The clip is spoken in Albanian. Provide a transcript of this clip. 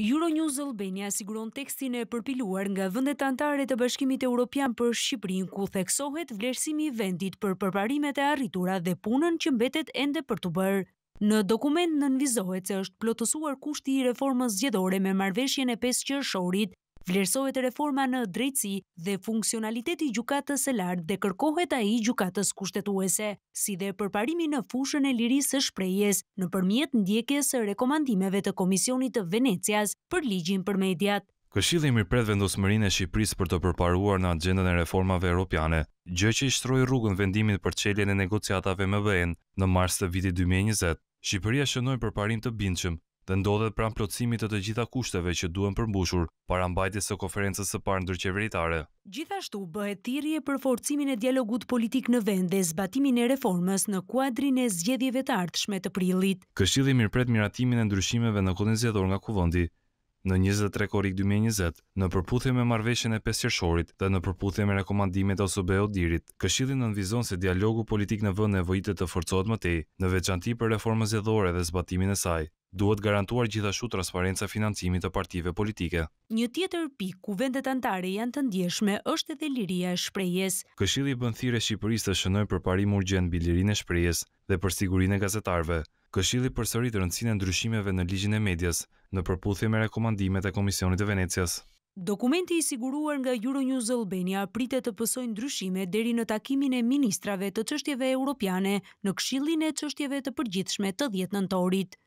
Euronews Albania siguron tekstin e përpiluar nga vendet antare të bashkimit e Europian për Shqiprin, ku theksohet vlerësimi i vendit për përparimet e arritura dhe punën që mbetet ende për të bërë. Në dokument në nënvizohet se është plotësuar kushti i reformës zgjedore me marveshjen e 5 qërshorit, vlerësohet reforma në drejtësi dhe funksionaliteti gjukatës e lartë dhe kërkohet a i gjukatës kushtetuese, si dhe përparimi në fushën e lirisë së shprejes në përmjet ndjekjes e rekomandimeve të Komisionit të Venecias për ligjin për mediat. Këshilli i pret vendosmërinë e Shqipërisë për të përparuar në agjendën e reformave europiane, gjë që i shtroi rrugën vendimit për çeljen e negociatave me BE-n në mars të vitit 2020. Shqipëria shënoj përparim të bindshëm dhe ndodhet pranë plotësimit të të gjitha kushteve që duhen përmbushur para mbajtjes së konferencës së parë ndërqeveritare. Gjithashtu bëhet thirrje për forcimin e dialogut politik në vend dhe zbatimin e reformës në kuadrin e zgjedhjeve të ardhshme të prillit. Këshilli mirpret miratimin e ndryshimeve në kodin zgjedhor nga kuvendi në 23 korik 2020, në përputhje me marveshjen e pesjershorit dhe në përputhje me rekomandimet ose beo dirit, këshillin nënvizon se dialogu politik në vënd e të forcohet më te, në veçanti për reformës dhe zbatimin e saj duhet garantuar gjithashtu transparenca financimit të partive politike. Një tjetër pik ku vendet antare janë të ndjeshme është edhe liria e shprejes. Këshili bëndhire Shqipërisë të shënoj për parim urgent bilirin e shprejes dhe për sigurin e gazetarve. Këshili përsërit rëndësine ndryshimeve në ligjin e medjas në përputhje me rekomandimet e Komisionit e Venecias. Dokumenti i siguruar nga Euronews Albania pritet të pësojnë ndryshime deri në takimin e ministrave të qështjeve europiane në këshillin e qështjeve të përgjithshme të 10 nëntorit.